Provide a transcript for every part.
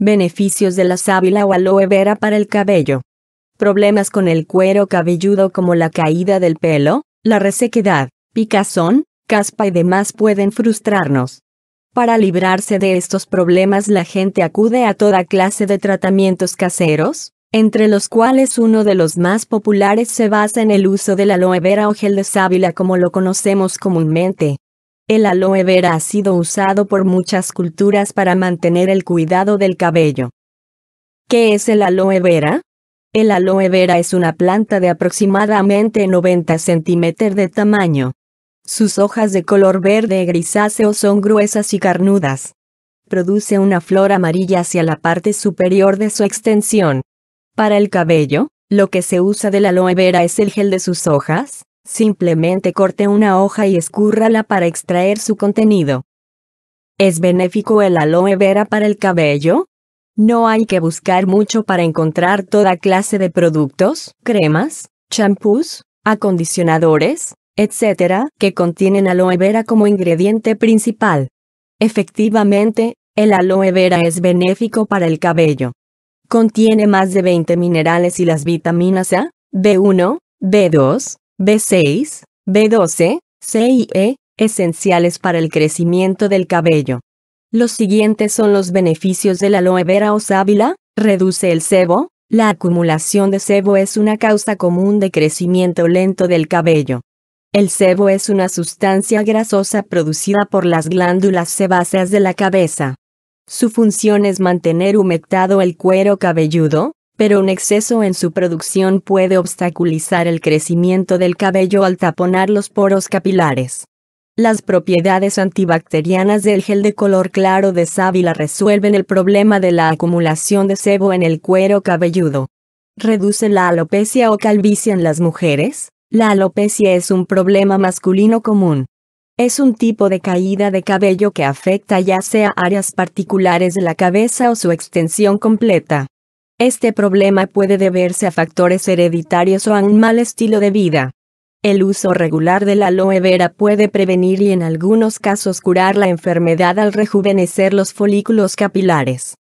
Beneficios de la sábila o aloe vera para el cabello. Problemas con el cuero cabelludo como la caída del pelo, la resequedad, picazón, caspa y demás pueden frustrarnos. Para librarse de estos problemas la gente acude a toda clase de tratamientos caseros, entre los cuales uno de los más populares se basa en el uso de la aloe vera o gel de sábila como lo conocemos comúnmente. El aloe vera ha sido usado por muchas culturas para mantener el cuidado del cabello. ¿Qué es el aloe vera? El aloe vera es una planta de aproximadamente 90 centímetros de tamaño. Sus hojas de color verde grisáceo son gruesas y carnudas. Produce una flor amarilla hacia la parte superior de su extensión. Para el cabello, lo que se usa del aloe vera es el gel de sus hojas, Simplemente corte una hoja y escúrrala para extraer su contenido. ¿Es benéfico el aloe vera para el cabello? No hay que buscar mucho para encontrar toda clase de productos, cremas, champús, acondicionadores, etc., que contienen aloe vera como ingrediente principal. Efectivamente, el aloe vera es benéfico para el cabello. Contiene más de 20 minerales y las vitaminas A, B1, B2, B6, B12, C y E, esenciales para el crecimiento del cabello. Los siguientes son los beneficios de la aloe vera o sábila, reduce el sebo, la acumulación de sebo es una causa común de crecimiento lento del cabello. El sebo es una sustancia grasosa producida por las glándulas sebáceas de la cabeza. Su función es mantener humectado el cuero cabelludo, pero un exceso en su producción puede obstaculizar el crecimiento del cabello al taponar los poros capilares. Las propiedades antibacterianas del gel de color claro de sábila resuelven el problema de la acumulación de sebo en el cuero cabelludo. ¿Reduce la alopecia o calvicie en las mujeres? La alopecia es un problema masculino común. Es un tipo de caída de cabello que afecta ya sea áreas particulares de la cabeza o su extensión completa. Este problema puede deberse a factores hereditarios o a un mal estilo de vida. El uso regular de la aloe vera puede prevenir y en algunos casos curar la enfermedad al rejuvenecer los folículos capilares.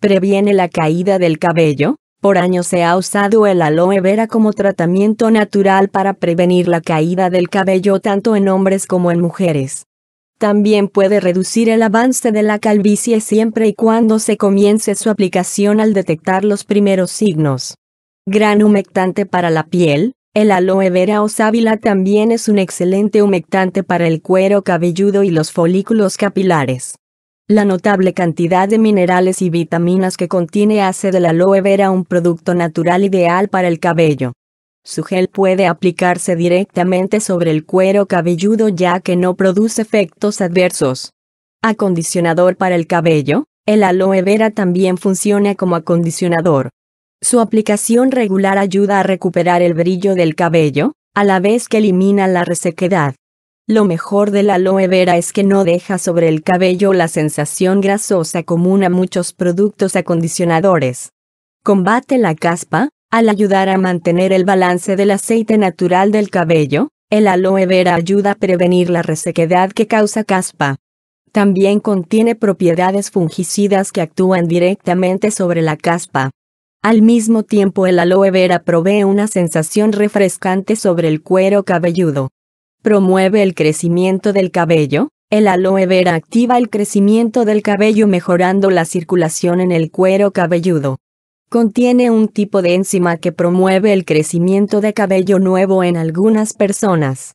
Previene la caída del cabello. Por años se ha usado el aloe vera como tratamiento natural para prevenir la caída del cabello tanto en hombres como en mujeres. También puede reducir el avance de la calvicie siempre y cuando se comience su aplicación al detectar los primeros signos. Gran humectante para la piel, el aloe vera o sábila también es un excelente humectante para el cuero cabelludo y los folículos capilares. La notable cantidad de minerales y vitaminas que contiene hace del aloe vera un producto natural ideal para el cabello. Su gel puede aplicarse directamente sobre el cuero cabelludo ya que no produce efectos adversos. Acondicionador para el cabello, el aloe vera también funciona como acondicionador. Su aplicación regular ayuda a recuperar el brillo del cabello, a la vez que elimina la resequedad. Lo mejor del aloe vera es que no deja sobre el cabello la sensación grasosa común a muchos productos acondicionadores. Combate la caspa, al ayudar a mantener el balance del aceite natural del cabello, el aloe vera ayuda a prevenir la resequedad que causa caspa. También contiene propiedades fungicidas que actúan directamente sobre la caspa. Al mismo tiempo el aloe vera provee una sensación refrescante sobre el cuero cabelludo. Promueve el crecimiento del cabello. El aloe vera activa el crecimiento del cabello mejorando la circulación en el cuero cabelludo. Contiene un tipo de enzima que promueve el crecimiento de cabello nuevo en algunas personas.